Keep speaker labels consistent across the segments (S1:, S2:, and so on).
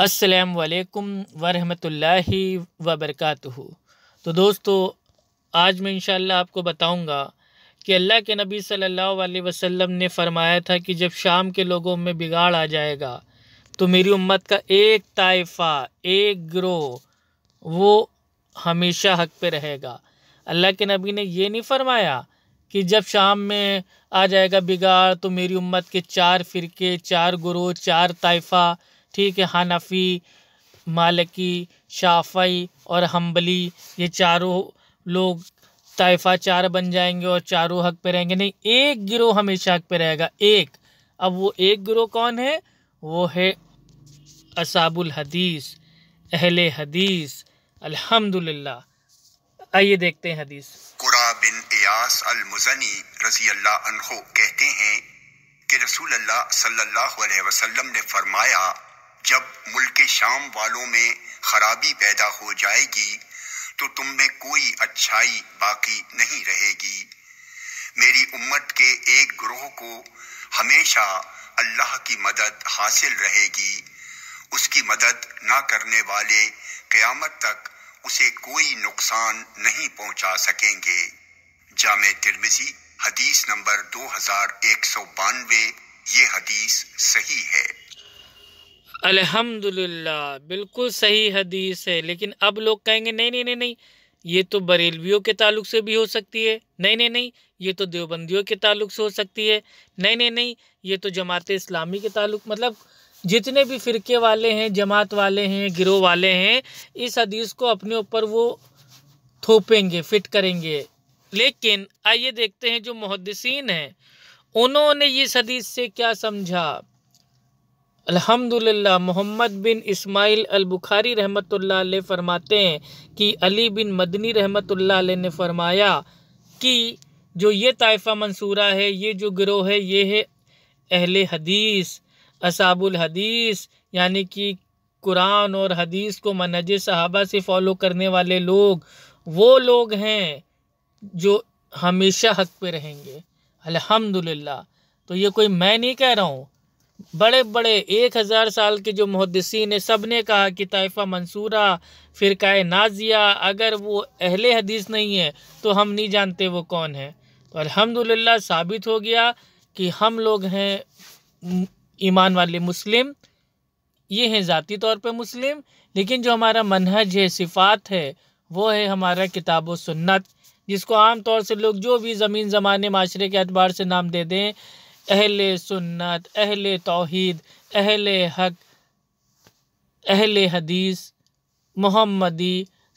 S1: अस्सलाम वालेकुम वरहमतुल्लाहि व बरकातहू तो दोस्तों आज मैं इंशाल्लाह आपको बताऊंगा कि अल्लाह के नबी सल्लल्लाहु अलैहि वसल्लम ने फ़रमाया था कि जब शाम के लोगों में बिगाड़ आ जाएगा तो मेरी उम्मत का एक ताइफ़ा एक ग्रोह वो हमेशा हक पे रहेगा अल्लाह के नबी ने ये नहीं फरमाया कि जब शाम में आ जाएगा बिगाड़ तो मेरी उम्मत के चार फ़िरके चार ग्रोह चार ताइफ़ा ठीक है हनफी मालकी शाफई और हम्बली ये चारों लोग तयफा चार बन जाएंगे और चारों हक पे रहेंगे नहीं एक गिरोह हमेशा हक पे रहेगा एक अब वो एक गिरोह कौन है वो है असाबुल हदीस अहल हदीस अल्हम्दुलिल्लाह आइए देखते हैं हदीस
S2: कुरा बिन इयास अल मुजनी रजी अल्लाह कहते हैं कि रसूल अल्लाह सल्लल्लाहु अलैहि वसल्लम ने फरमाया जब मुल्क शाम वालों में खराबी पैदा हो जाएगी तो तुम में कोई अच्छाई बाकी नहीं रहेगी मेरी उम्मत के एक ग्रोह को हमेशा अल्लाह की मदद हासिल रहेगी उसकी मदद ना करने वाले क़यामत तक उसे कोई नुकसान नहीं पहुंचा सकेंगे जाम तिरमिजी हदीस नंबर दो हजार एक सौ बानवे ये हदीस सही है
S1: अल्हम्दुलिल्लाह बिल्कुल सही हदीस है लेकिन अब लोग कहेंगे नहीं नहीं नहीं नहीं ये तो बरेलवियों के ताल्लुक से भी हो सकती है नहीं नहीं नहीं ये तो देवबंदियों के ताल्लुक से हो सकती है नहीं नहीं नहीं ये तो जमात इस्लामी के ताल्लुक मतलब जितने भी फ़िरके वाले हैं जमात वाले हैं गिरोह वाले हैं इस हदीस को अपने ऊपर वो थोपेंगे फिट करेंगे लेकिन आइए देखते हैं जो मुहदसिन हैं उन्होंने इस हदीस से क्या समझा अल्हम्दुलिल्लाह मोहम्मद बिन इस्माइल अल बुखारी रहमतुल्लाह अलैह फरमाते हैं कि अली बिन मदनी रहमतुल्लाह ने फरमाया कि जो ये ताइफा मंसूरा है ये जो ग्रोह है ये है अहल हदीस असाबुल हदीस यानी कि कुरान और हदीस को मनज सहाबा से फॉलो करने वाले लोग वो लोग हैं जो हमेशा हक पे रहेंगे अलहमदिल्ला तो ये कोई मैं नहीं कह रहा हूँ बड़े बड़े एक हज़ार साल के जो मुहदसी ने सब ने कहा कि तयफ़ा मंसूरा फ़िरका नाजिया अगर वो अहले हदीस नहीं है तो हम नहीं जानते वो कौन है तो अल्हम्दुलिल्लाह साबित हो गया कि हम लोग हैं ईमान वाले मुस्लिम ये हैं ज़ाती तौर पे मुस्लिम लेकिन जो हमारा मनहज है सिफात है वो है हमारा किताब व सुन्नत जिसको आम तौर से लोग जो भी ज़मीन ज़माने माशरे के अतबार से नाम दे दें अहल सुन्नत अहल तोहद अहल हक अहल हदीस मोहम्मदी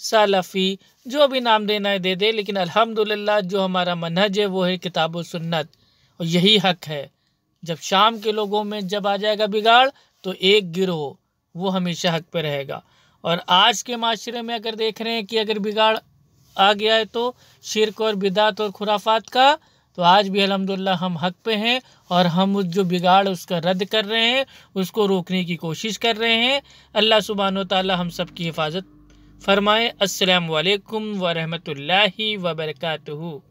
S1: सलफ़ी जो भी नाम देना है दे दे लेकिन अल्हम्दुलिल्लाह जो हमारा मनहज है वो है किताब सुन्नत और यही हक है जब शाम के लोगों में जब आ जाएगा बिगाड़ तो एक गिरोह वो हमेशा हक पर रहेगा और आज के माशरे में अगर देख रहे हैं कि अगर बिगाड़ आ गया है तो शिरक और बिदात और खुराफात का तो आज भी अलहमदिल्ला हम हक पे हैं और हम उस जो बिगाड़ उसका रद्द कर रहे हैं उसको रोकने की कोशिश कर रहे हैं अल्लाह सुबहान तला हम सब की हिफाजत फरमाएँ असलकम वरहमल वबरकू